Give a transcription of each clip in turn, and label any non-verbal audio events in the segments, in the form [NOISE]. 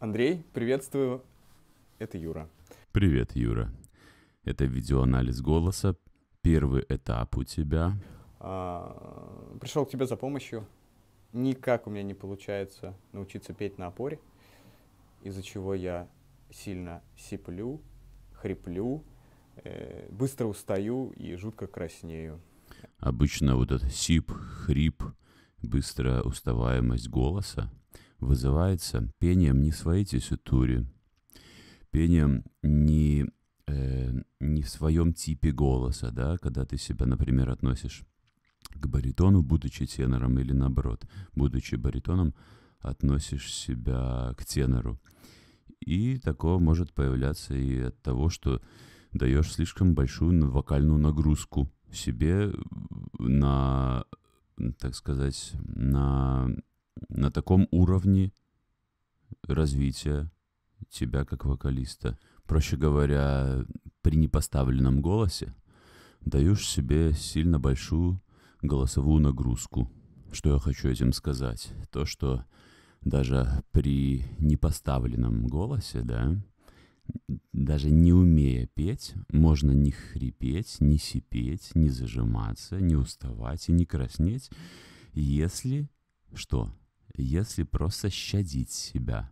Андрей, приветствую. Это Юра. Привет, Юра. Это видеоанализ голоса. Первый этап у тебя. А, пришел к тебе за помощью. Никак у меня не получается научиться петь на опоре, из-за чего я сильно сиплю, хриплю, э, быстро устаю и жутко краснею. Обычно вот этот сип, хрип, быстрая уставаемость голоса вызывается пением не своей тесситуре, пением не, э, не в своем типе голоса, да, когда ты себя, например, относишь к баритону, будучи тенором, или наоборот, будучи баритоном, относишь себя к тенору. И такого может появляться и от того, что даешь слишком большую вокальную нагрузку себе э, на, так сказать, на на таком уровне развития тебя как вокалиста. Проще говоря, при непоставленном голосе даешь себе сильно большую голосовую нагрузку. Что я хочу этим сказать? То, что даже при непоставленном голосе, да, даже не умея петь, можно не хрипеть, не сипеть, не зажиматься, не уставать и не краснеть, если что? если просто щадить себя,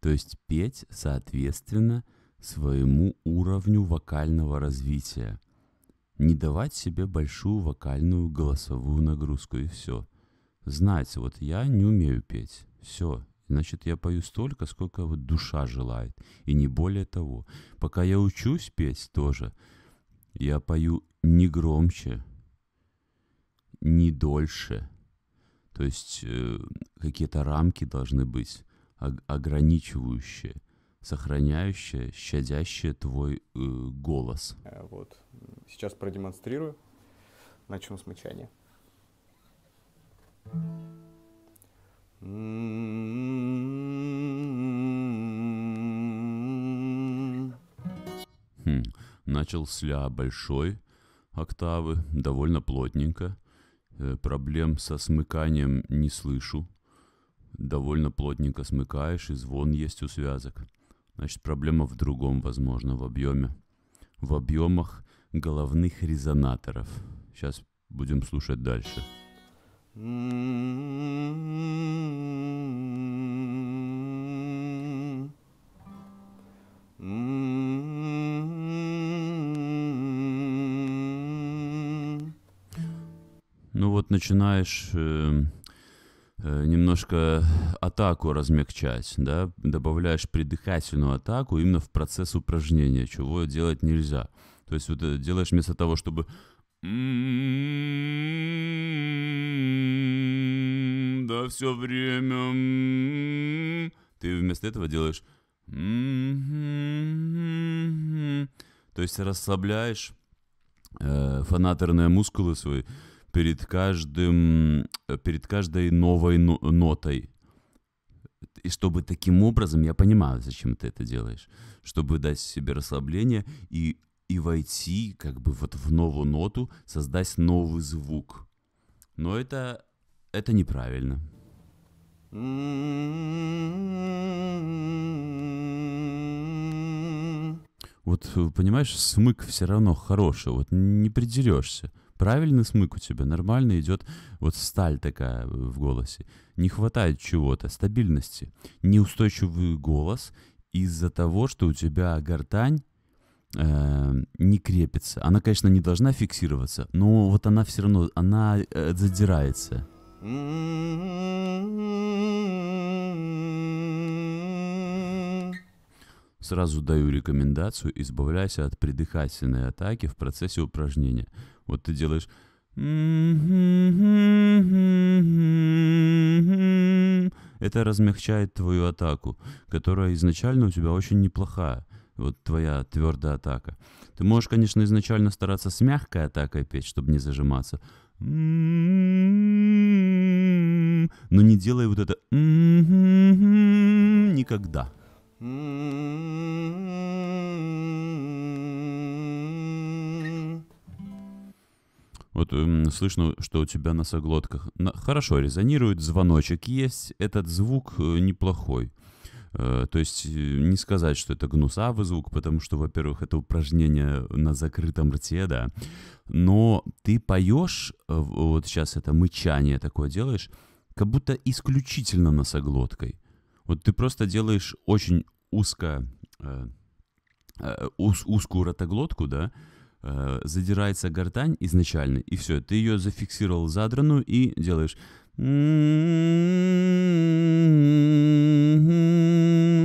то есть петь соответственно своему уровню вокального развития, не давать себе большую вокальную голосовую нагрузку и все. Знать, вот я не умею петь, все, значит, я пою столько, сколько вот душа желает, и не более того. Пока я учусь петь тоже, я пою не громче, не дольше – то есть э, какие-то рамки должны быть, ограничивающие, сохраняющие, щадящие твой э, голос. Э, вот. Сейчас продемонстрирую. Начну с мычания. Хм. Начал с ля большой октавы, довольно плотненько. Э, проблем со смыканием не слышу. Довольно плотненько смыкаешь, и звон есть у связок. Значит, проблема в другом, возможно, в объеме. В объемах головных резонаторов. Сейчас будем слушать дальше. Mm-hmm. Ну вот начинаешь эм, э, немножко атаку размягчать, да, добавляешь придыхательную атаку именно в процесс упражнения, чего делать нельзя. То есть вот э, делаешь вместо того, чтобы да все время ты вместо этого делаешь то есть расслабляешь э, фонаторные мускулы свои перед, каждым, э, перед каждой новой нотой. И чтобы таким образом, я понимаю, зачем ты это делаешь, чтобы дать себе расслабление и, и войти как бы вот в новую ноту, создать новый звук. Но это, это неправильно. Вот, э, понимаешь, смык все равно хороший, вот не придерешься. Правильный смык у тебя, нормально идет вот сталь такая в голосе. Не хватает чего-то, стабильности. Неустойчивый голос из-за того, что у тебя гортань эм, не крепится. Она, конечно, не должна фиксироваться, но вот она все равно, она э, задирается. Сразу даю рекомендацию, избавляйся от предыхательной атаки в процессе упражнения. Вот ты делаешь... Это размягчает твою атаку, которая изначально у тебя очень неплохая. Вот твоя твердая атака. Ты можешь, конечно, изначально стараться с мягкой атакой петь, чтобы не зажиматься. Но не делай вот это никогда. Вот эм, слышно, что у тебя носоглотках. На, хорошо, резонирует звоночек. Есть этот звук э, неплохой. Э, то есть э, не сказать, что это гнусавый звук, потому что, во-первых, это упражнение на закрытом рте, да. Но ты поешь, вот сейчас это мычание такое делаешь, как будто исключительно носоглоткой. Вот ты просто делаешь очень узко, э, э уз, узкую ротоглотку, да, э, задирается гортань изначально, и все, ты ее зафиксировал задранную и делаешь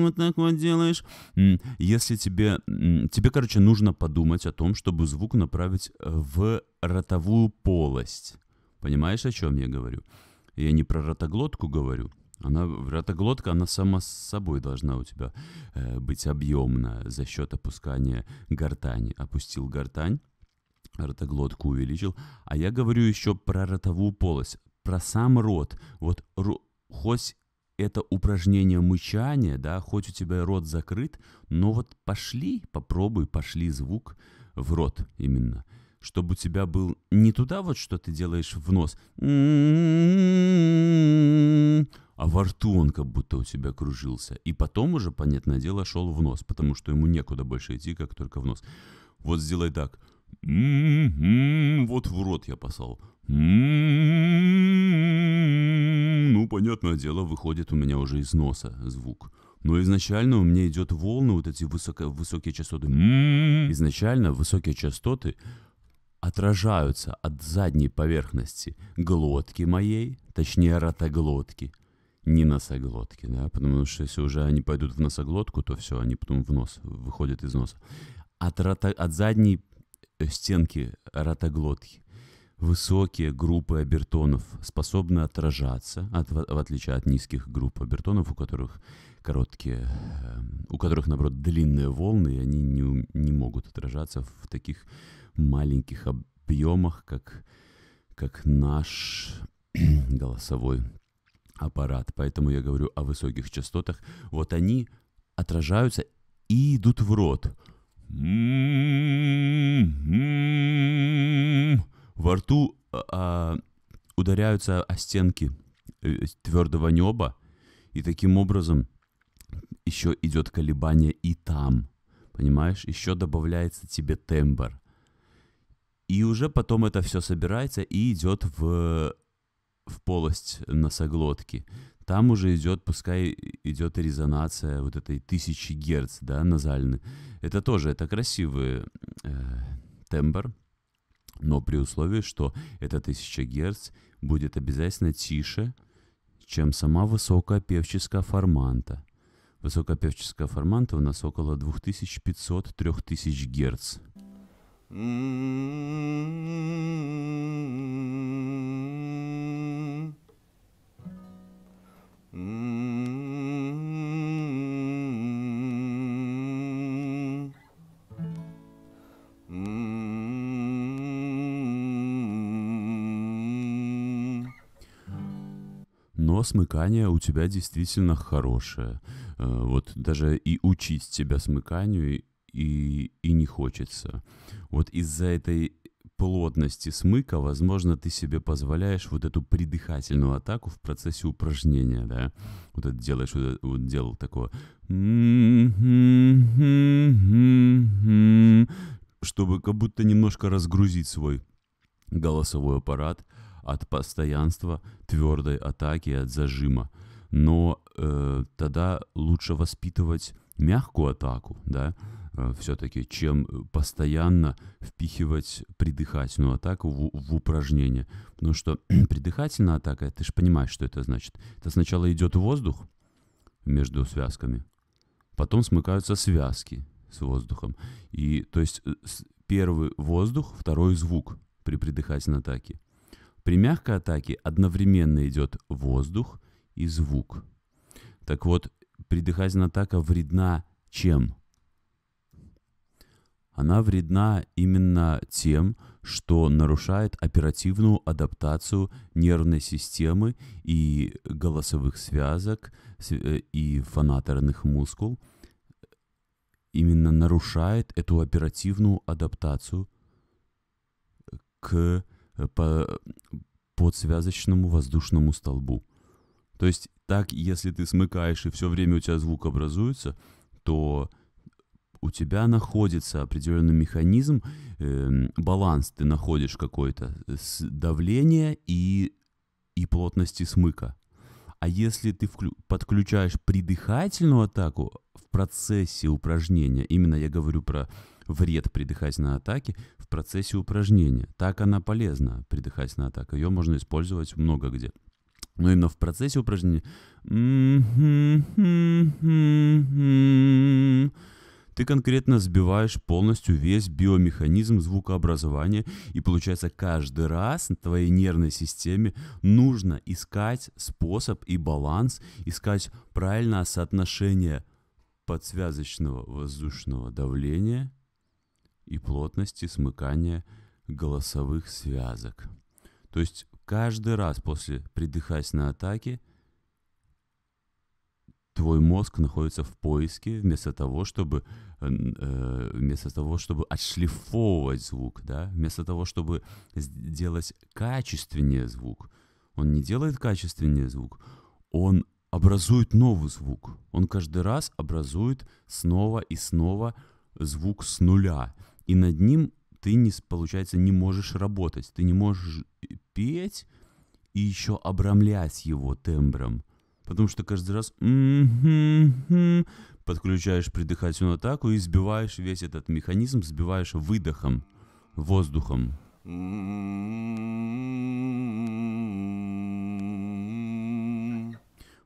вот так вот делаешь. Если тебе, тебе, короче, нужно подумать о том, чтобы звук направить в ротовую полость. Понимаешь, о чем я говорю? Я не про ротоглотку говорю, она, вратоглотка, она сама с собой должна у тебя э, быть объемна за счет опускания гортани. Опустил гортань, ротоглотку увеличил. А я говорю еще про ротовую полость, про сам рот. Вот ру, хоть это упражнение мычания, да, хоть у тебя рот закрыт, но вот пошли, попробуй, пошли звук в рот именно чтобы у тебя был не туда вот, что ты делаешь в нос, а во рту он как будто у тебя кружился. И потом уже, понятное дело, шел в нос, потому что ему некуда больше идти, как только в нос. Вот сделай так. М-м-м, вот в рот я послал. ну, понятное дело, выходит у меня уже из носа звук. Но изначально у меня идет волны, вот эти высоко, высокие частоты. М-м-м. Изначально высокие частоты отражаются от задней поверхности глотки моей, точнее ротоглотки, не носоглотки, да, потому что если уже они пойдут в носоглотку, то все, они потом в нос, выходят из носа. От, рота, от задней э, стенки ротоглотки высокие группы обертонов способны отражаться, от, в отличие от низких групп обертонов, у которых короткие, эм, у которых, наоборот, длинные волны, и они не, не могут отражаться в таких маленьких объемах, как, как наш [CLEARS THROAT] голосовой аппарат. Поэтому я говорю о высоких частотах. Вот они отражаются и идут в рот. Во рту а, а, ударяются о стенки э, твердого неба, и таким образом еще идет колебание и там. Понимаешь, еще добавляется тебе тембр. И уже потом это все собирается и идет в в полость носоглотки. Там уже идет, пускай идет резонация вот этой тысячи герц, да, назальны. Это тоже, это красивый э, тембр, но при условии, что эта тысяча герц будет обязательно тише, чем сама высокая певческая форманта. Высокая певческая форманта у нас около 2500-3000 герц. Но смыкание у тебя действительно хорошее. Э, вот даже и учить тебя смыканию, и, и не хочется. Вот из-за этой плотности смыка, возможно, ты себе позволяешь вот эту придыхательную атаку в процессе упражнения, да? Вот это делаешь, вот, вот делал такое, чтобы как будто немножко разгрузить свой голосовой аппарат от постоянства, твердой атаки, от зажима. Но э, тогда лучше воспитывать мягкую атаку, да? Э, все-таки, чем э, постоянно впихивать придыхательную атаку в, в упражнение. Потому что [CLEARS THROAT] придыхательная атака, ты же понимаешь, что это значит. Это сначала идет воздух между связками, потом смыкаются связки с воздухом. И, то есть э, первый воздух, второй звук при придыхательной атаке. При мягкой атаке одновременно идет воздух и звук. Так вот, придыхательная атака вредна чем? Она вредна именно тем, что нарушает оперативную адаптацию нервной системы и голосовых связок э, и фонаторных мускул. Именно нарушает эту оперативную адаптацию к э, по, подсвязочному воздушному столбу. То есть так, если ты смыкаешь и все время у тебя звук образуется, то у тебя находится определенный механизм, э, баланс ты находишь какой-то э, с давления и, и плотности смыка. А если ты вклю- подключаешь придыхательную атаку в процессе упражнения, именно я говорю про вред придыхательной атаки в процессе упражнения. Так она полезна, придыхательная атака. Ее можно использовать много где. Но именно в процессе упражнения ты конкретно сбиваешь полностью весь биомеханизм звукообразования, и получается каждый раз на твоей нервной системе нужно искать способ и баланс, искать правильное соотношение подсвязочного воздушного давления и плотности смыкания голосовых связок. То есть каждый раз после на атаке твой мозг находится в поиске вместо того, чтобы э, э, вместо того, чтобы отшлифовывать звук, да, вместо того, чтобы сделать качественнее звук, он не делает качественнее звук, он образует новый звук. Он каждый раз образует снова и снова звук с нуля. И над ним ты, не, получается, не можешь работать. Ты не можешь петь и еще обрамлять его тембром потому что каждый раз подключаешь придыхательную атаку и сбиваешь весь этот механизм, сбиваешь выдохом, воздухом.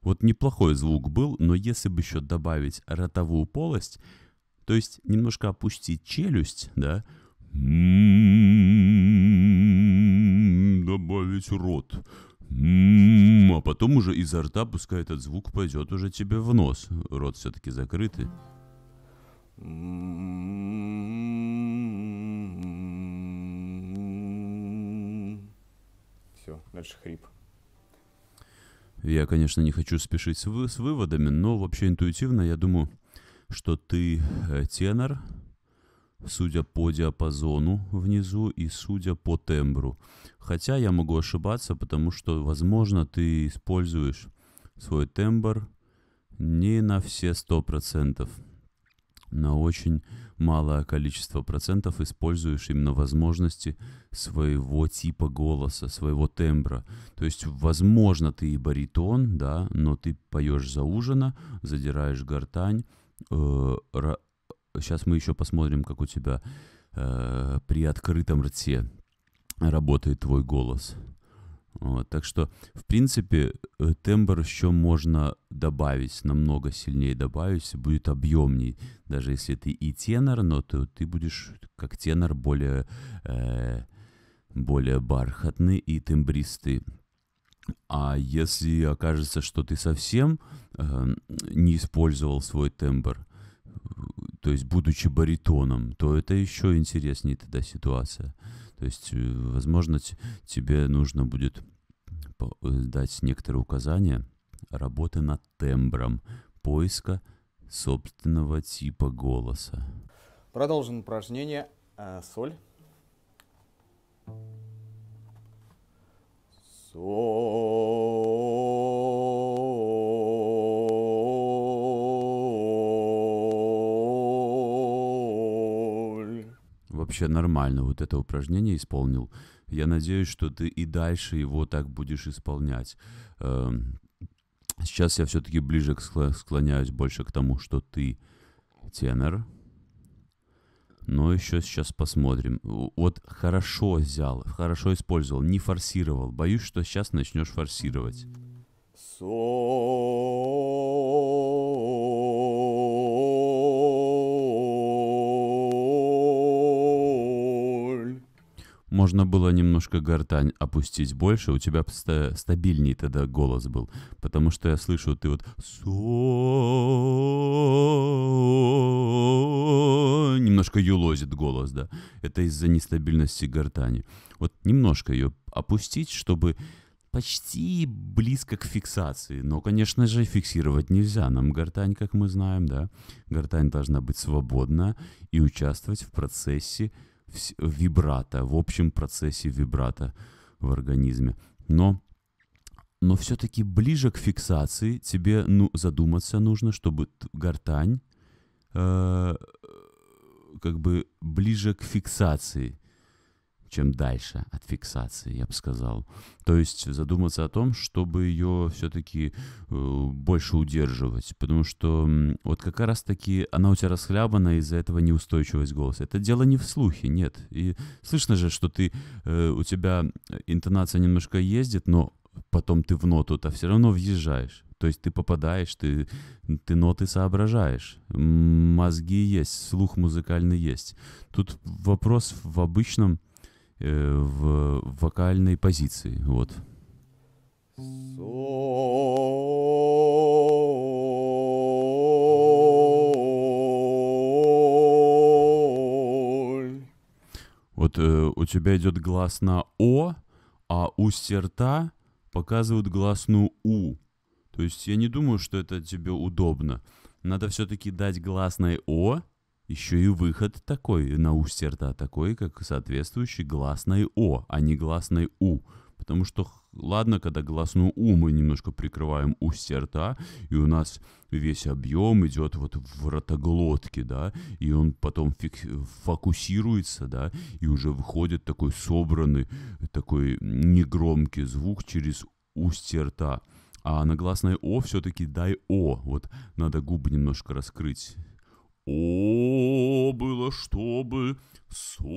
Вот неплохой звук был, но если бы еще добавить ротовую полость, то есть немножко опустить челюсть, да, м-м-м, добавить рот, М -м -м, а потом уже изо рта, пускай этот звук пойдет уже тебе в нос. Рот все-таки закрытый. Все, дальше хрип. Я, конечно, не хочу спешить с, вы с выводами, но вообще интуитивно я думаю, что ты э, тенор, судя по диапазону внизу и судя по тембру. Хотя я могу ошибаться, потому что, возможно, ты используешь свой тембр не на все 100%, на очень малое количество процентов используешь именно возможности своего типа голоса, своего тембра. То есть, возможно, ты и баритон, да, но ты поешь зауженно, задираешь гортань, э, сейчас мы еще посмотрим, как у тебя э, при открытом рте работает твой голос. Вот, так что, в принципе, э, тембр еще можно добавить, намного сильнее добавить, будет объемней. Даже если ты и тенор, но ты, ты будешь как тенор более, э, более бархатный и тембристый. А если окажется, что ты совсем э, не использовал свой тембр, то есть будучи баритоном, то это еще интереснее тогда ситуация. То есть, э, возможно, тебе нужно будет э, дать некоторые указания работы над тембром, поиска собственного типа голоса. Продолжим упражнение э, соль. Соль. вообще нормально вот это упражнение исполнил. Я надеюсь, что ты и дальше его так будешь исполнять. Эм, сейчас я все-таки ближе склоняюсь больше к тому, что ты тенор. Но еще сейчас посмотрим. Вот хорошо взял, хорошо использовал, не форсировал. Боюсь, что сейчас начнешь форсировать. Соль. Можно было немножко гортань опустить больше, у тебя стабильнее тогда голос был, потому что я слышу, ты вот немножко юлозит голос, да. Это из-за нестабильности гортани. Вот немножко ее опустить, чтобы почти близко к фиксации. Но, конечно же, фиксировать нельзя. Нам гортань, как мы знаем, да, гортань должна быть свободна и участвовать в процессе вибрато, в общем процессе вибрато в организме. Но, но все-таки ближе к фиксации тебе ну, задуматься нужно, чтобы гортань э, как бы ближе к фиксации чем дальше от фиксации, я бы сказал. То есть задуматься о том, чтобы ее все-таки э, больше удерживать, потому что вот как раз таки она у тебя расхлябана из-за этого неустойчивость голоса. Это дело не в слухе, нет. И слышно же, что ты, э, у тебя интонация немножко ездит, но потом ты в ноту-то а все равно въезжаешь. То есть ты попадаешь, ты, ты ноты соображаешь, мозги есть, слух музыкальный есть. Тут вопрос в обычном Э, в вокальной позиции. Вот. Вот э, у тебя идет глаз на О, а у рта показывают гласную У. То есть я не думаю, что это тебе удобно. Надо все-таки дать гласной О, еще и выход такой, на уж рта такой, как соответствующий гласной О, а не гласной У. Потому что, ладно, когда гласную У мы немножко прикрываем у рта, и у нас весь объем идет вот в ротоглотке, да, и он потом фик... фокусируется, да, и уже выходит такой собранный, такой негромкий звук через усть рта. А на гласное О все-таки дай О, вот надо губы немножко раскрыть о, было чтобы соль.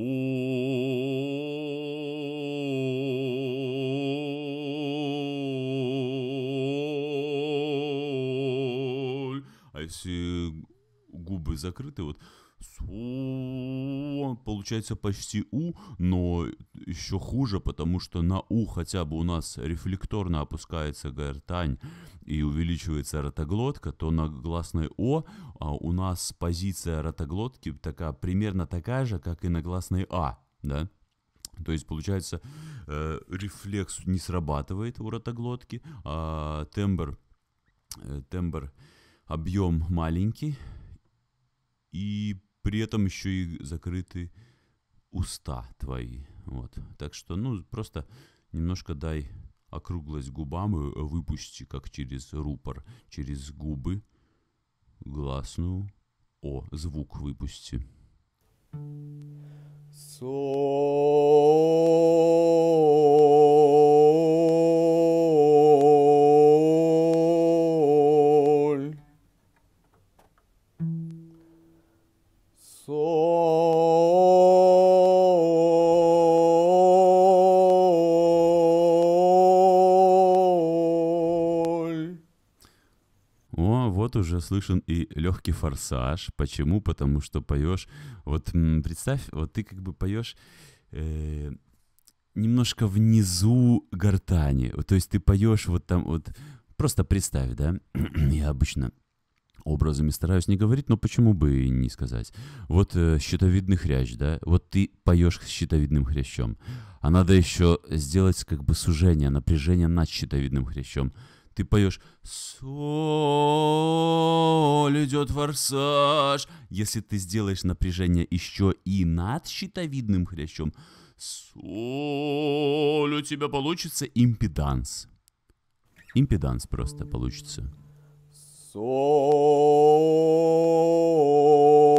А если губы закрыты, вот Су, получается почти У, но еще хуже, потому что на У хотя бы у нас рефлекторно опускается гортань и увеличивается ротоглотка, то на гласной О а у нас позиция ротоглотки такая, примерно такая же, как и на гласной А, да? То есть, получается, э, рефлекс не срабатывает у ротоглотки, а тембр, э, тембр, объем маленький, и при этом еще и закрыты уста твои. Вот. Так что, ну, просто немножко дай округлость губам и выпусти, как через рупор, через губы, гласную О, звук выпусти. Соль. соль. О, вот уже слышен и легкий форсаж. Почему? Потому что поешь. Вот представь, вот ты как бы поешь. Э, немножко внизу гортани. То есть ты поешь вот там вот. Просто представь, да? [CLEARS THROAT] Я обычно образами стараюсь не говорить, но почему бы и не сказать. Вот э, щитовидный хрящ, да, вот ты поешь с щитовидным хрящом, а надо еще сделать как бы сужение, напряжение над щитовидным хрящом. Ты поешь «Соль идет форсаж». Если ты сделаешь напряжение еще и над щитовидным хрящом, «Соль у тебя получится импеданс». Импеданс просто получится. So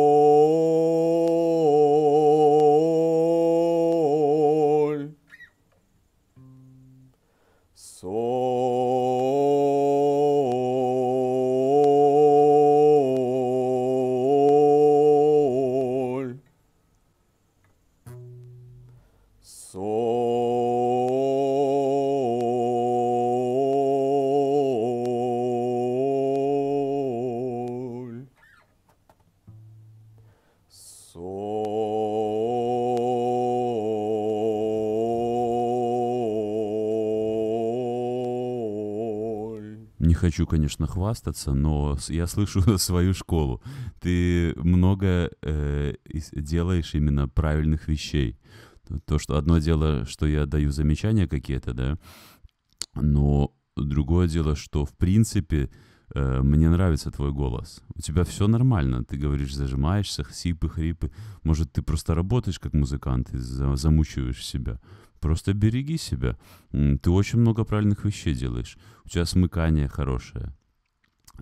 не хочу, конечно, хвастаться, но я слышу [LAUGHS] свою школу. Ты много э, делаешь именно правильных вещей. То, что одно дело, что я даю замечания какие-то, да, но другое дело, что в принципе э, мне нравится твой голос. У тебя все нормально. Ты говоришь, зажимаешься, сипы, хрипы. Может, ты просто работаешь как музыкант и замучиваешь себя. Просто береги себя. Ты очень много правильных вещей делаешь. У тебя смыкание хорошее.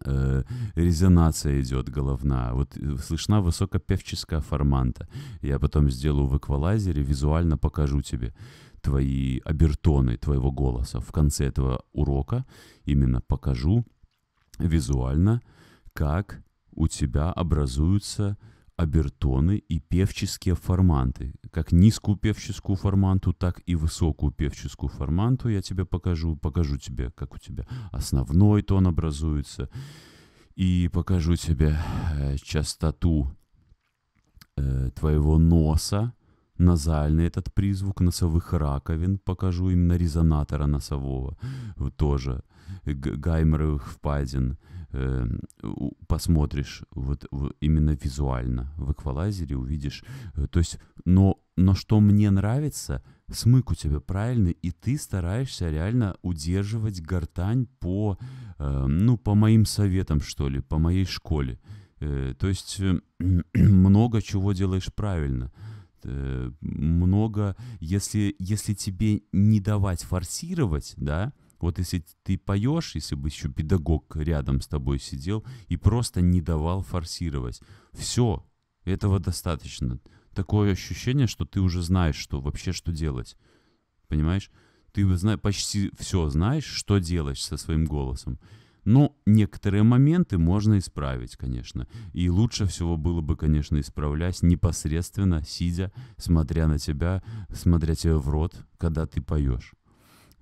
Э, резонация идет головная. Вот э, слышна высокопевческая форманта. Я потом сделаю в эквалайзере, визуально покажу тебе твои обертоны твоего голоса. В конце этого урока именно покажу визуально, как у тебя образуются обертоны и певческие форманты. Как низкую певческую форманту, так и высокую певческую форманту я тебе покажу. Покажу тебе, как у тебя основной тон образуется. И покажу тебе э, частоту э, твоего носа назальный этот призвук носовых раковин, покажу именно резонатора носового тоже, гайморовых впадин, эм, посмотришь вот именно визуально в эквалайзере увидишь э, то есть но но что мне нравится смык у тебя правильный и ты стараешься реально удерживать гортань по эм, ну по моим советам что ли по моей школе э, то есть э, [CLEARS THROAT] много чего делаешь правильно Э, много, если, если тебе не давать форсировать, да, вот если ты поешь, если бы еще педагог рядом с тобой сидел и просто не давал форсировать, все, этого достаточно. Такое ощущение, что ты уже знаешь, что вообще что делать. Понимаешь? Ты почти все знаешь, что делаешь со своим голосом. Но некоторые моменты можно исправить, конечно. И лучше всего было бы, конечно, исправлять непосредственно, сидя, смотря на тебя, смотря тебе в рот, когда ты поешь.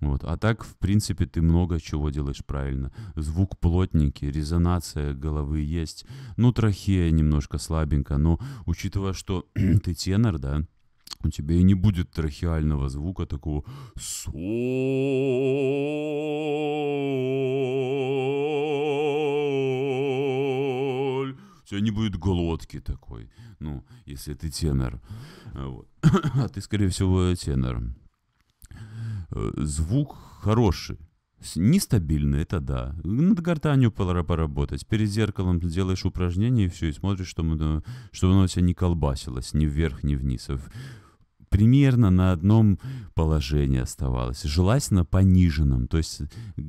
Вот. А так, в принципе, ты много чего делаешь правильно. Звук плотненький, резонация головы есть. Ну, трахея немножко слабенькая, но учитывая, что [CLEARS THROAT] ты тенор, да, у тебя и не будет трахеального звука такого соль. У не будет глотки такой, ну, если ты тенор. Э, вот. [COUGHS] А ты, скорее всего, тенор. Э, звук хороший, Нестабильно, это да. Над гортанью пора поработать. Перед зеркалом делаешь упражнение и все, и смотришь, чтобы, чтобы оно у тебя не колбасилось ни вверх, ни вниз примерно на одном положении оставалась. Желательно пониженном, то есть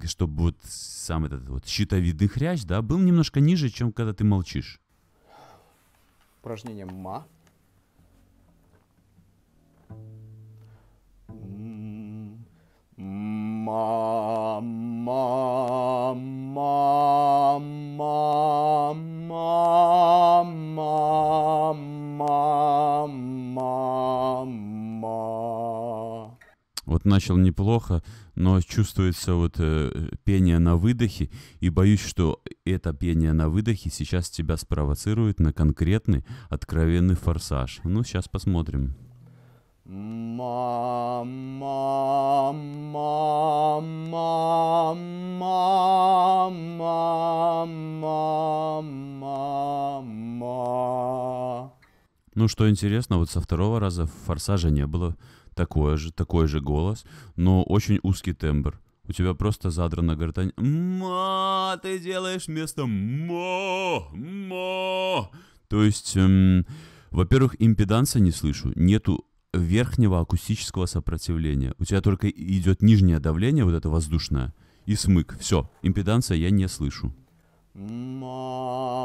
чтобы вот сам этот вот щитовидный хрящ, да, был немножко ниже, чем когда ты молчишь. Упражнение ма. Ма, ма, ма, ма, ма, ма, ма, ма начал неплохо, но чувствуется вот э, пение на выдохе, и боюсь, что это пение на выдохе сейчас тебя спровоцирует на конкретный откровенный форсаж. Ну, сейчас посмотрим. Мама, мама, мама, мама. Ну, что интересно, вот со второго раза форсажа не было такое же, такой же голос, но очень узкий тембр. У тебя просто задрана гортань. Ма, ты делаешь вместо мо, мо. То есть, эм, во-первых, импеданса не слышу, нету верхнего акустического сопротивления. У тебя только идет нижнее давление, вот это воздушное, и смык. Все, импеданса я не слышу. Ма.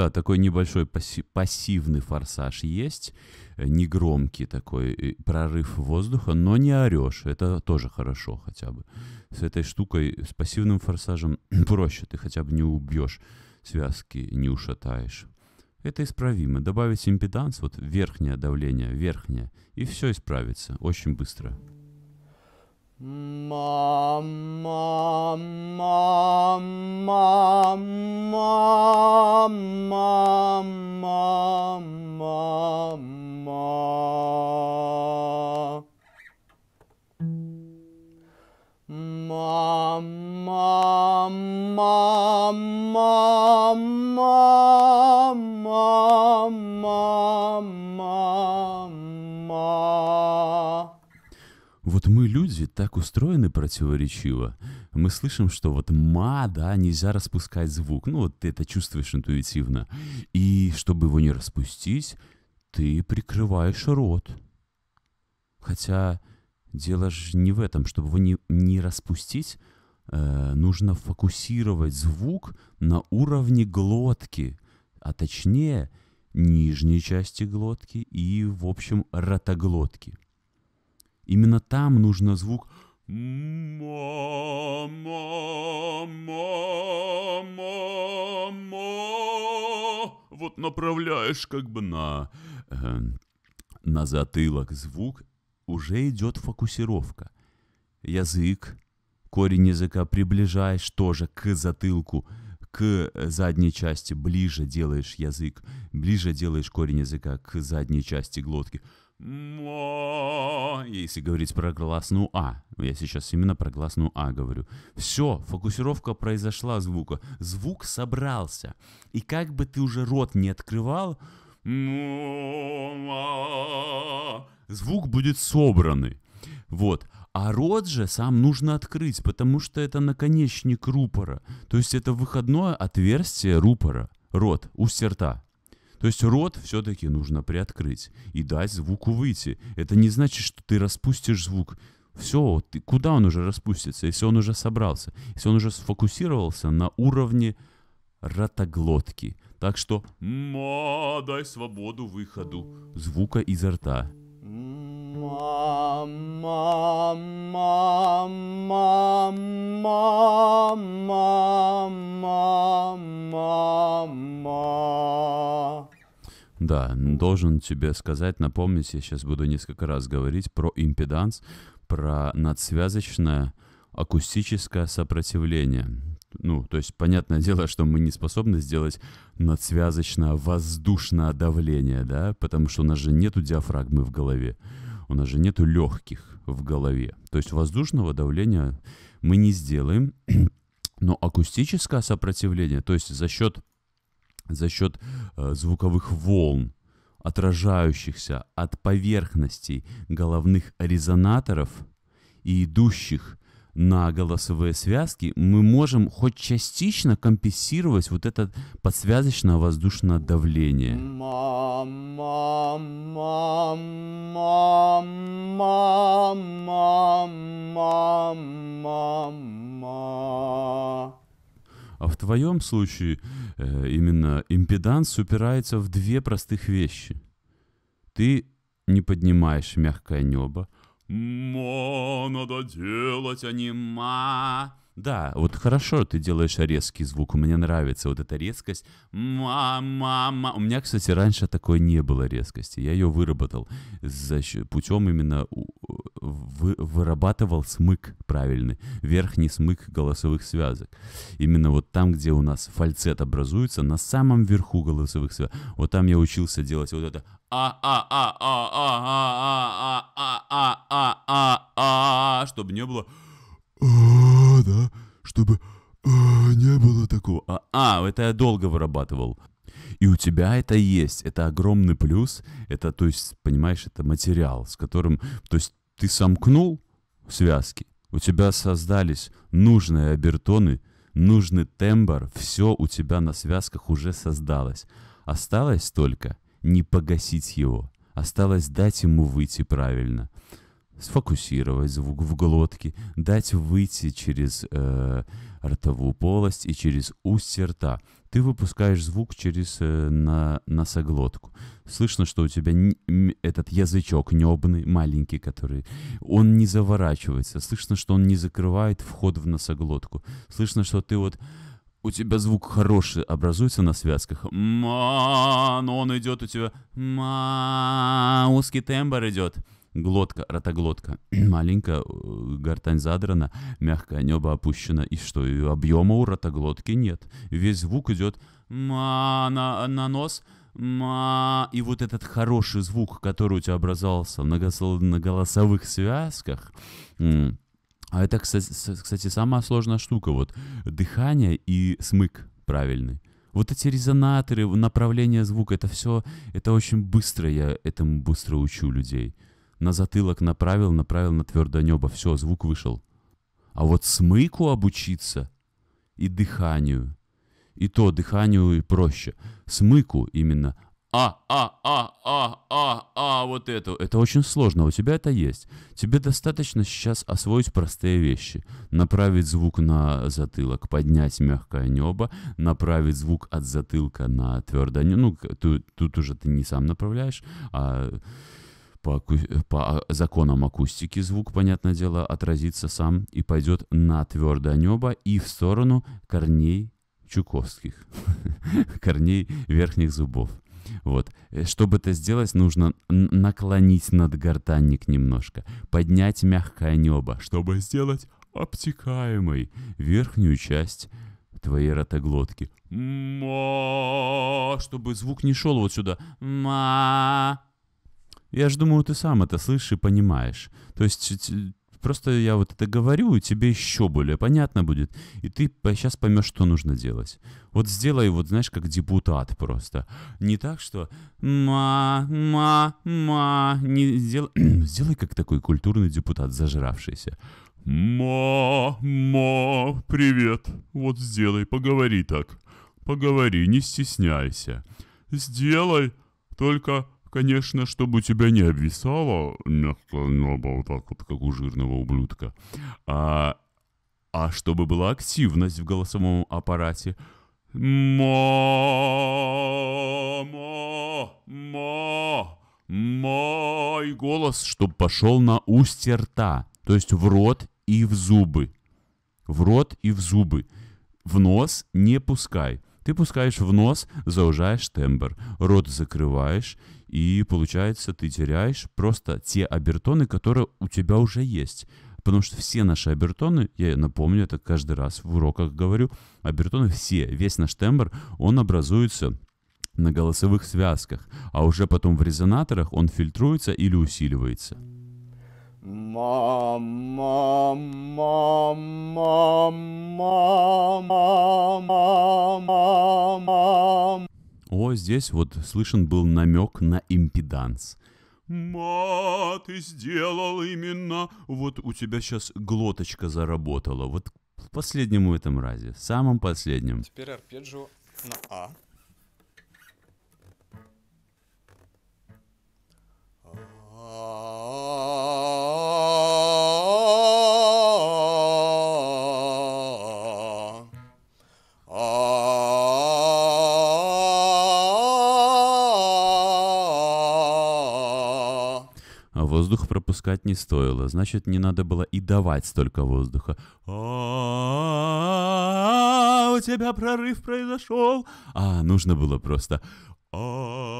Да, такой небольшой пасси- пассивный форсаж есть, э, негромкий такой э, прорыв воздуха, но не орешь, это тоже хорошо хотя бы. С этой штукой, с пассивным форсажем [CLEARS THROAT] проще, ты хотя бы не убьешь связки, не ушатаешь. Это исправимо. Добавить импеданс, вот верхнее давление, верхнее, и все исправится очень быстро. Mama, mama, mama, mama, mama. Mama, mama, mama, mama, mama. Вот мы, люди, так устроены противоречиво. Мы слышим, что вот ма, да, нельзя распускать звук. Ну, вот ты это чувствуешь интуитивно. И чтобы его не распустить, ты прикрываешь рот. Хотя дело же не в этом. Чтобы его не, не распустить, э, нужно фокусировать звук на уровне глотки, а точнее нижней части глотки и, в общем, ротоглотки. Именно там нужно звук вот направляешь как бы на, э, на затылок звук, уже идет фокусировка. Язык, корень языка приближаешь тоже к затылку, к задней части, ближе делаешь язык, ближе делаешь корень языка к задней части глотки. Мо, если говорить про гласную А, я сейчас именно про гласную А говорю. Все, фокусировка произошла звука. Звук собрался. И как бы ты уже рот не открывал, звук будет собранный. Вот. А рот же сам нужно открыть, потому что это наконечник рупора. То есть это выходное отверстие рупора. Рот, у рта. То есть рот все-таки нужно приоткрыть и дать звуку выйти. Это не значит, что ты распустишь звук. Все, ты, куда он уже распустится, если он уже собрался, если он уже сфокусировался на уровне ротоглотки. Так что «Ма, дай свободу выходу» звука изо рта. Мама, мама, мама, мама, мама. Да, должен тебе сказать, напомнить, я сейчас буду несколько раз говорить про импеданс, про надсвязочное акустическое сопротивление. Ну, то есть, понятное [LAUGHS] дело, что мы не способны сделать надсвязочное воздушное давление, да, потому что у нас же нету диафрагмы в голове, у нас же нету легких в голове. То есть воздушного давления мы не сделаем, [CLEARS THROAT] но акустическое сопротивление, то есть за счет за счет э, звуковых волн, отражающихся от поверхностей головных резонаторов и идущих на голосовые связки, мы можем хоть частично компенсировать вот это подсвязочно-воздушное давление. А в твоем случае э, именно импеданс упирается в две простых вещи. Ты не поднимаешь мягкое небо. Мо, надо делать анима. Да, вот хорошо ты делаешь резкий звук, мне нравится вот эта резкость. Мама, у меня, кстати, раньше такой не было резкости, я ее выработал за счет, путем именно вы, вырабатывал смык правильный, верхний смык голосовых связок. Именно вот там, где у нас фальцет образуется, на самом верху голосовых связок. Вот там я учился делать вот это а а-а-а-а-а-а-а-а-а-а-а-а, чтобы не было да, чтобы э, не было такого. А, а, это я долго вырабатывал. И у тебя это есть, это огромный плюс, это, то есть, понимаешь, это материал, с которым, то есть, ты сомкнул связки, у тебя создались нужные обертоны, нужный тембр, все у тебя на связках уже создалось. Осталось только не погасить его, осталось дать ему выйти правильно сфокусировать звук в глотке, дать выйти через э, ротовую полость и через устье рта. Ты выпускаешь звук через э, на, носоглотку. Слышно, что у тебя не, этот язычок небный, маленький, который, он не заворачивается. Слышно, что он не закрывает вход в носоглотку. Слышно, что ты вот у тебя звук хороший образуется на связках. Ма, но он идет у тебя. Ма, узкий тембр идет. Глотка, ротоглотка [CLEARS THROAT] маленькая, э, гортань задрана, мягкое небо опущено. И что, и объема у ротоглотки нет. Весь звук идет ма на, на нос, ма. И вот этот хороший звук, который у тебя образовался на, на голосовых связках, а это, кстати, самая сложная штука. Вот дыхание и смык правильный. Вот эти резонаторы, направление звука, это все, это очень быстро, я этому быстро учу людей на затылок направил, направил на твердое небо. Все, звук вышел. А вот смыку обучиться и дыханию. И то дыханию и проще. Смыку именно. А, а, а, а, а, а, вот это. Это очень сложно, у тебя это есть. Тебе достаточно сейчас освоить простые вещи. Направить звук на затылок, поднять мягкое небо, направить звук от затылка на твердое небо. Ну, тут, тут уже ты не сам направляешь, а по, по законам акустики звук, понятное дело, отразится сам и пойдет на твердое небо и в сторону корней чуковских, [LAUGHS] корней верхних зубов. Вот. Э, чтобы это сделать, нужно наклонить над гортанник немножко, поднять мягкое небо, чтобы сделать обтекаемой верхнюю часть твоей ротоглотки. Ма, чтобы звук не шел вот сюда. Ма, я же думаю, ты сам это слышишь и понимаешь. То есть просто я вот это говорю, и тебе еще более понятно будет, и ты сейчас поймешь, что нужно делать. Вот сделай вот, знаешь, как депутат просто. Не так, что ма, ма, ма, не сделай, [CLEARS THROAT] сделай как такой культурный депутат, зажравшийся. Ма, ма, привет. Вот сделай, поговори так. Поговори, не стесняйся. Сделай, только Конечно, чтобы тебя не обвисало, мягко небо ну, а вот так вот, как у жирного ублюдка, а, а чтобы была активность в голосовом аппарате. Мама, ма, мой голос, чтобы пошел на устье рта, то есть в рот и в зубы. В рот и в зубы. В нос не пускай. Ты пускаешь в нос, заужаешь тембр, рот закрываешь, и получается ты теряешь просто те обертоны, которые у тебя уже есть. Потому что все наши обертоны, я напомню, это каждый раз в уроках говорю, обертоны все, весь наш тембр, он образуется на голосовых связках, а уже потом в резонаторах он фильтруется или усиливается. Мама, мама, мама, мама. мама, О, здесь вот слышен был намек на импеданс. Ма, ты сделал именно... Вот у тебя сейчас глоточка заработала. Вот в последнем этом разе, в самом последнем. Теперь арпеджио на А. А воздух пропускать не стоило, значит, не надо было и давать столько воздуха. А, у тебя прорыв произошел. А, нужно было просто. А,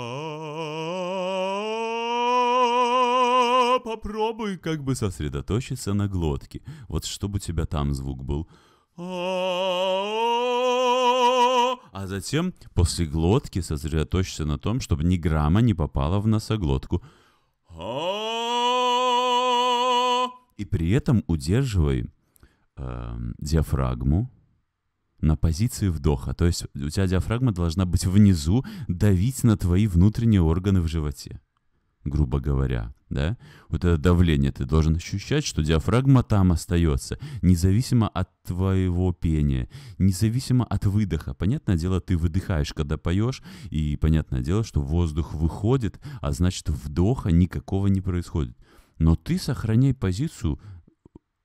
попробуй как бы сосредоточиться на глотке. Вот чтобы у тебя там звук был. А затем после глотки сосредоточиться на том, чтобы ни грамма не попала в носоглотку. И при этом удерживай э, диафрагму на позиции вдоха. То есть у тебя диафрагма должна быть внизу, давить на твои внутренние органы в животе грубо говоря, да, вот это давление ты должен ощущать, что диафрагма там остается, независимо от твоего пения, независимо от выдоха. Понятное дело, ты выдыхаешь, когда поешь, и понятное дело, что воздух выходит, а значит вдоха никакого не происходит. Но ты сохраняй позицию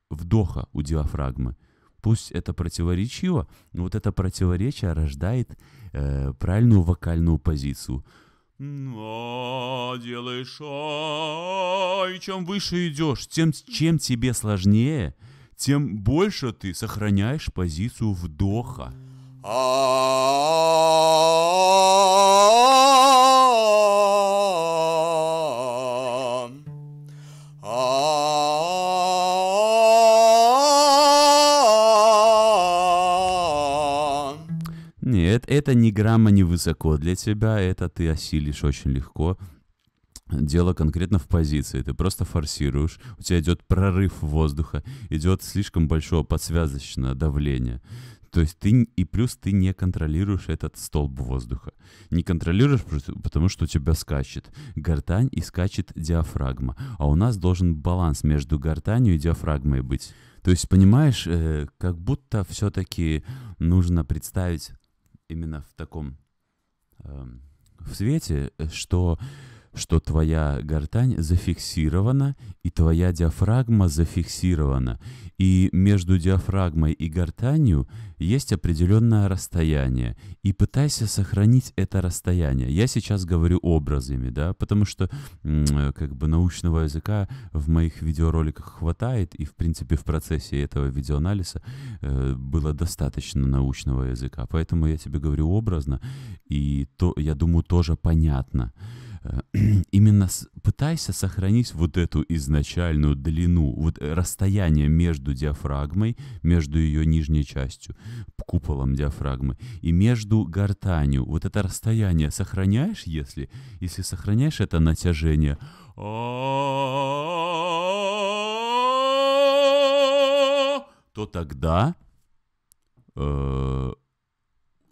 вдоха у диафрагмы. Пусть это противоречиво, но вот это противоречие рождает э, правильную вокальную позицию – но «Ну, делай шаг. Чем выше идешь, тем чем тебе сложнее, тем больше ты сохраняешь позицию вдоха. А-а-а. Это, это ни грамма не высоко для тебя, это ты осилишь очень легко. Дело конкретно в позиции. Ты просто форсируешь, у тебя идет прорыв воздуха, идет слишком большое подсвязочное давление. То есть ты и плюс ты не контролируешь этот столб воздуха. Не контролируешь, потому что у тебя скачет гортань и скачет диафрагма. А у нас должен баланс между гортанью и диафрагмой быть. То есть, понимаешь, э, как будто все-таки нужно представить именно в таком эм, в свете, э, что что твоя гортань зафиксирована и твоя диафрагма зафиксирована. И между диафрагмой и гортанью есть определенное расстояние. И пытайся сохранить это расстояние. Я сейчас говорю образами, да, потому что как бы научного языка в моих видеороликах хватает, и в принципе в процессе этого видеоанализа э, было достаточно научного языка. Поэтому я тебе говорю образно, и то, я думаю, тоже понятно именно пытайся сохранить вот эту изначальную длину, вот э, расстояние между диафрагмой, между ее нижней частью, куполом диафрагмы, и между гортанью. Вот это расстояние сохраняешь, если? Если сохраняешь это натяжение, то тогда э,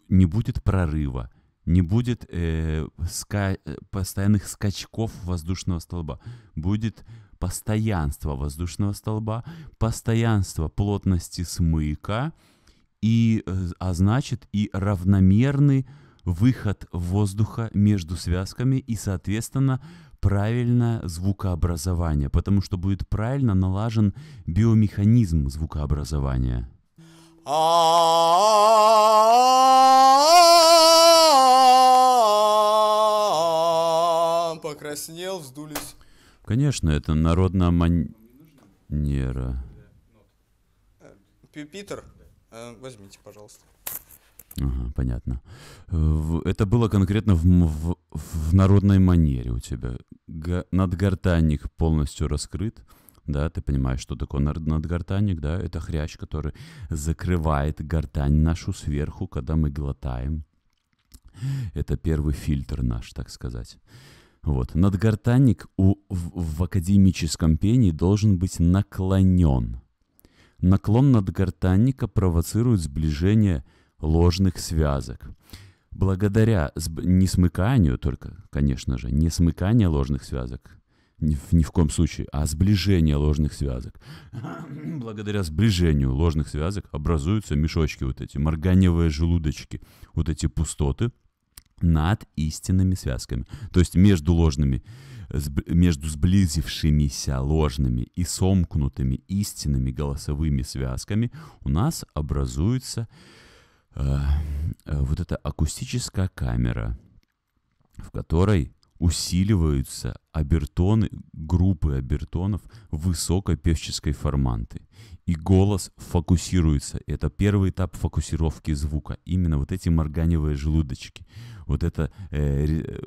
не будет прорыва не будет э, ска постоянных скачков воздушного столба, будет постоянство воздушного столба, постоянство плотности смыка, и, э, а значит и равномерный выход воздуха между связками и, соответственно, правильное звукообразование, потому что будет правильно налажен биомеханизм звукообразования. покраснел, вздулись. Конечно, это народная манера. Питер, э, возьмите, пожалуйста. Ага, понятно. Э, это было конкретно в, в, в народной манере у тебя. Г- надгортанник полностью раскрыт. Да, ты понимаешь, что такое надгортанник, да? Это хрящ, который закрывает гортань нашу сверху, когда мы глотаем. Это первый фильтр наш, так сказать. Вот. Надгортанник у, в, в академическом пении должен быть наклонен. Наклон надгортанника провоцирует сближение ложных связок. Благодаря не смыканию только, конечно же, не смыкание ложных связок, ни в, ни в коем случае, а сближение ложных связок. [CLEARS THROAT] Благодаря сближению ложных связок образуются мешочки вот эти, морганевые желудочки, вот эти пустоты – над истинными связками, то есть между ложными, между сблизившимися ложными и сомкнутыми истинными голосовыми связками у нас образуется э, э вот эта акустическая камера, в которой усиливаются обертоны, группы обертонов высокой певческой форманты. И голос фокусируется. Это первый этап фокусировки звука. Именно вот эти морганевые желудочки. Вот эта э, э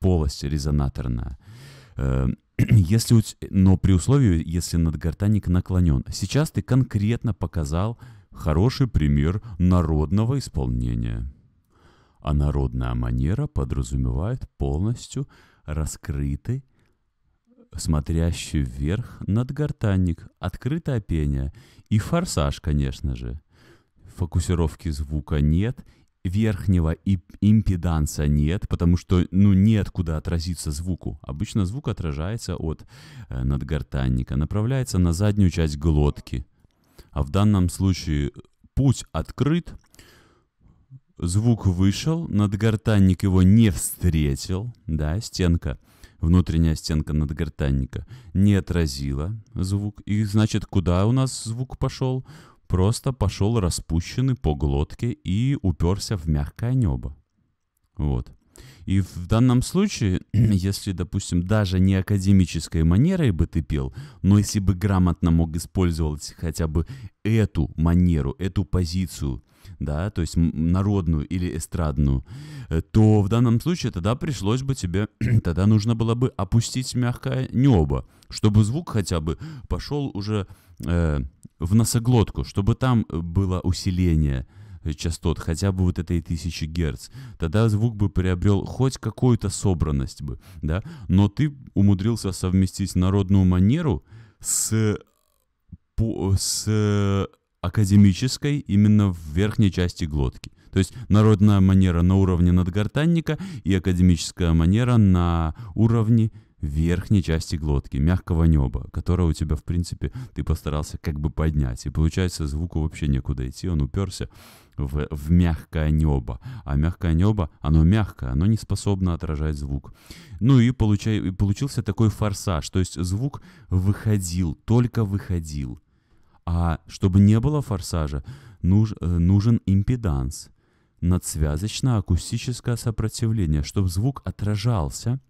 полость резонаторная. Э, [CLEARS THROAT] если, у, но при условии, если надгортаник наклонен. Сейчас ты конкретно показал хороший пример народного исполнения а народная манера подразумевает полностью раскрытый, смотрящий вверх надгортанник, открытое пение и форсаж, конечно же. Фокусировки звука нет, верхнего импеданса нет, потому что ну, нет куда отразиться звуку. Обычно звук отражается от э, надгортанника, направляется на заднюю часть глотки. А в данном случае путь открыт – звук вышел, надгортанник его не встретил, да, стенка, внутренняя стенка надгортанника не отразила звук. И значит, куда у нас звук пошел? Просто пошел распущенный по глотке и уперся в мягкое небо. Вот. И в данном случае, [CLEARS THROAT] если, допустим, даже не академической манерой бы ты пел, но если бы грамотно мог использовать хотя бы эту манеру, эту позицию – да, то есть народную или эстрадную, э, то в данном случае тогда пришлось бы тебе, [CLEARS THROAT] тогда нужно было бы опустить мягкое небо, чтобы звук хотя бы пошел уже э, в носоглотку, чтобы там э, было усиление э, частот, хотя бы вот этой тысячи герц, тогда звук бы приобрел хоть какую-то собранность бы, да, но ты умудрился совместить народную манеру с, по, с академической именно в верхней части глотки. То есть народная манера на уровне надгортанника и академическая манера на уровне верхней части глотки, мягкого неба, которое у тебя, в принципе, ты постарался как бы поднять. И получается, звуку вообще некуда идти, он уперся в, в мягкое небо. А мягкое небо, оно мягкое, оно не способно отражать звук. Ну и, получай, и получился такой форсаж, то есть звук выходил, только выходил а чтобы не было форсажа, нуж, э, нужен импеданс, надсвязочно-акустическое сопротивление, чтобы звук отражался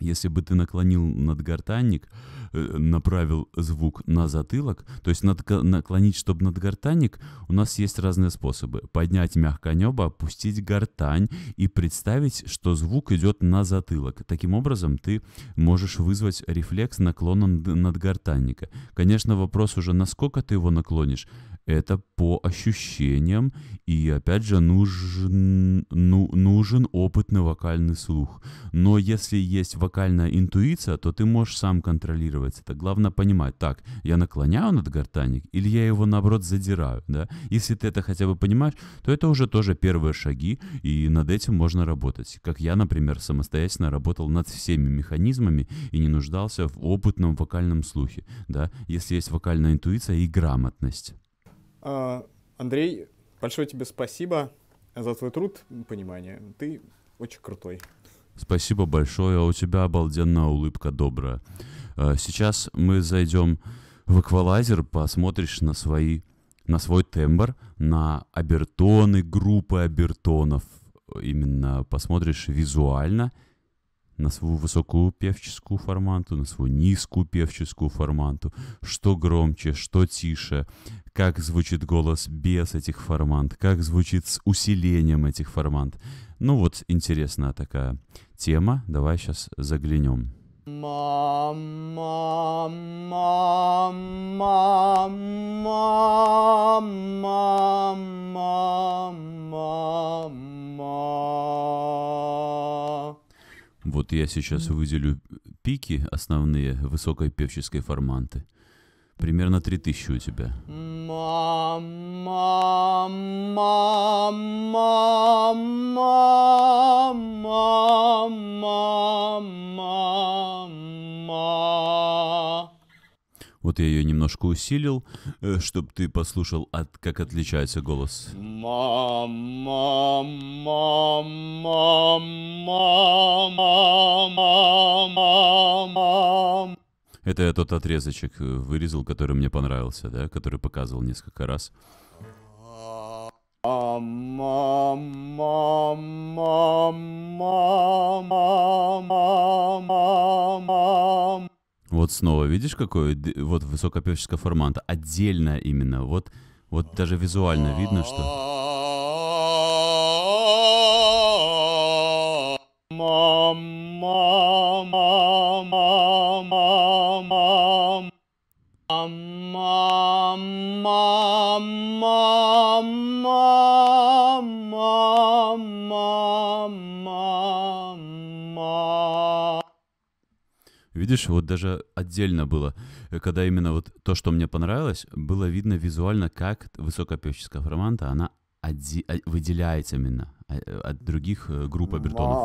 если бы ты наклонил надгортанник, э, направил звук на затылок, то есть над, наклонить, чтобы надгортанник, у нас есть разные способы. Поднять мягко небо, опустить гортань и представить, что звук идет на затылок. Таким образом, ты можешь вызвать рефлекс наклона надгортанника. Конечно, вопрос уже, насколько ты его наклонишь, это по ощущениям, и опять же нужен, ну, нужен опытный вокальный слух. Но если есть вокальная интуиция, то ты можешь сам контролировать это. Главное понимать, так, я наклоняю над гортаник или я его наоборот задираю, да? Если ты это хотя бы понимаешь, то это уже тоже первые шаги, и над этим можно работать. Как я, например, самостоятельно работал над всеми механизмами и не нуждался в опытном вокальном слухе, да? Если есть вокальная интуиция и грамотность. А, Андрей, большое тебе спасибо за твой труд, понимание. Ты очень крутой. Спасибо большое, а у тебя обалденная улыбка добрая. А, сейчас мы зайдем в эквалайзер, посмотришь на свои на свой тембр, на обертоны, группы обертонов. Именно посмотришь визуально — на свою высокую певческую форманту, на свою низкую певческую форманту, что громче, что тише, как звучит голос без этих формант, как звучит с усилением этих формант. Ну вот интересная такая тема, давай сейчас заглянем. Мама, мама, мама, мама, мама. Вот я сейчас выделю пики основные высокой певческой форманты. Примерно 3000 у тебя. Мама, мама, мама, мама, мама вот я ее немножко усилил, э, чтобы ты послушал, от, как отличается голос. Мама, мама, мама, мама, мама. Это тот отрезочек э, вырезал, который мне понравился, да, который показывал несколько раз. Мама, мама, мама, мама. Вот снова видишь, какой вот высокопевческого формата. Отдельно именно. Вот, вот даже визуально видно, что... Видишь, вот даже отдельно было, э, когда именно вот то, что мне понравилось, было видно визуально, как высокопевческая фроманта, она отди- э, выделяется именно э, от других групп обертонов.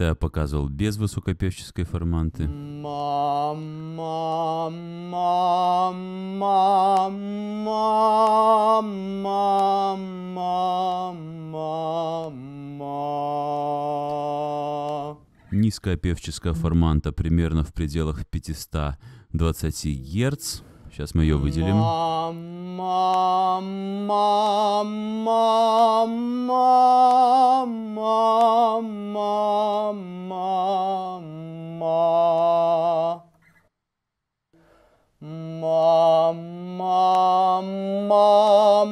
Я показывал без высокопевческой форманты. Мама, Низкая певческая форманта примерно в пределах 520 Гц. Сейчас мы ее выделим. Мама, мама, мама, мама, мама, мама, мама,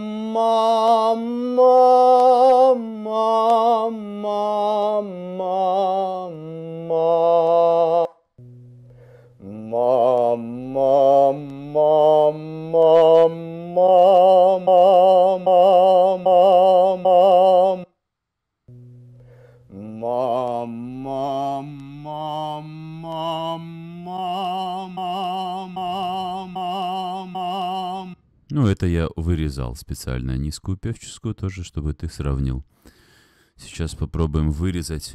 мама, мама. Мама, мама, мама, мама, мама, мама, мама, мама, мама, мам мам мам Ну, это я вырезал специально низкую певческую тоже, чтобы ты сравнил. Сейчас попробуем вырезать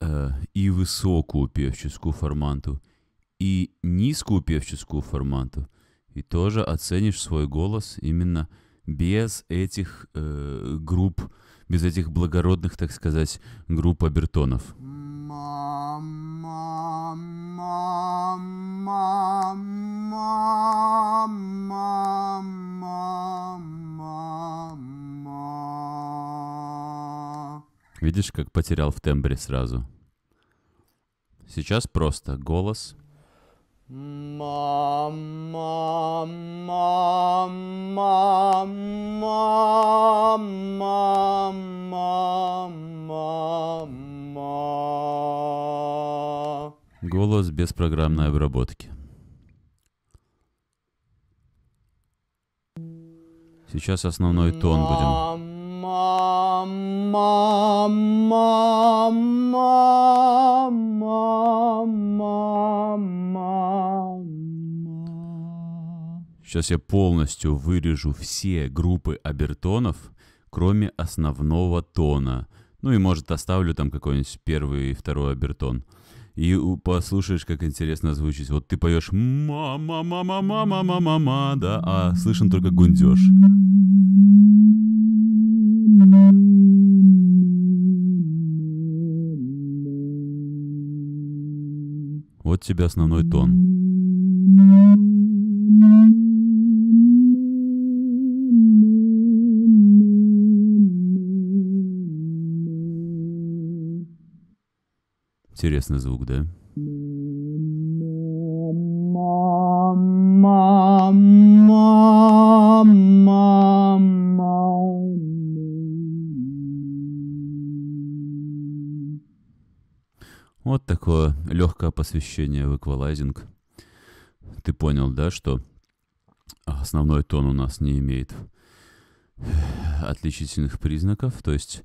э, и высокую певческую форманту – и низкую певческую формату, и тоже оценишь свой голос именно без этих э, групп, без этих благородных, так сказать, групп обертонов. Видишь, как потерял в тембре сразу? Сейчас просто голос Мама, мама, мама, мама. Голос без программной обработки. Сейчас основной тон будем. Мама, мама, мама, мама. Сейчас я полностью вырежу все группы обертонов, кроме основного тона. Ну и, может, оставлю там какой-нибудь первый и второй обертон. И послушаешь, как интересно звучит. Вот ты поешь мама, мама, мама, мама, мама, да, а слышен только гундеж. Вот тебе основной тон. Интересный звук, да? такое легкое посвящение в эквалайзинг. Ты понял, да, что основной тон у нас не имеет [SIGHS] отличительных признаков, то есть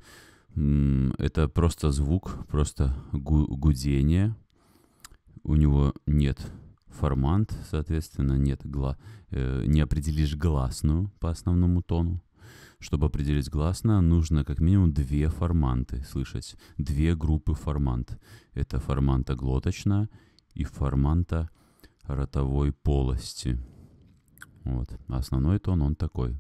это просто звук, просто гудение. У него нет формант, соответственно, нет гла э, не определишь гласную по основному тону. Чтобы определить гласно, нужно как минимум две форманты слышать. Две группы формант. Это форманта глоточная и форманта ротовой полости. Вот. основной тон он такой,